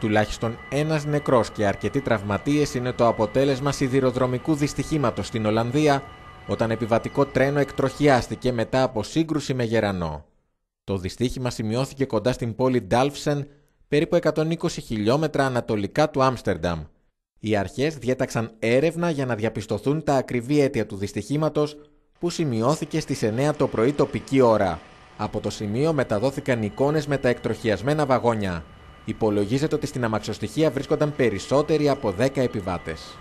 Τουλάχιστον ένας νεκρός και αρκετοί τραυματίες είναι το αποτέλεσμα σιδηροδρομικού δυστυχήματος στην Ολλανδία όταν επιβατικό τρένο εκτροχιάστηκε μετά από σύγκρουση με γερανό. Το δυστύχημα σημειώθηκε κοντά στην πόλη Ντάλφσεν, περίπου 120 χιλιόμετρα ανατολικά του Άμστερνταμ. Οι αρχές διέταξαν έρευνα για να διαπιστωθούν τα ακριβή αίτια του δυστυχήματος που σημειώθηκε στις 9 το πρωί τοπική ώρα. Από το σημείο μεταδόθηκαν εικόνες με τα εκτροχιασμένα βαγόνια. Υπολογίζεται ότι στην αμαξοστοιχεία βρίσκονταν περισσότεροι από 10 επιβάτες.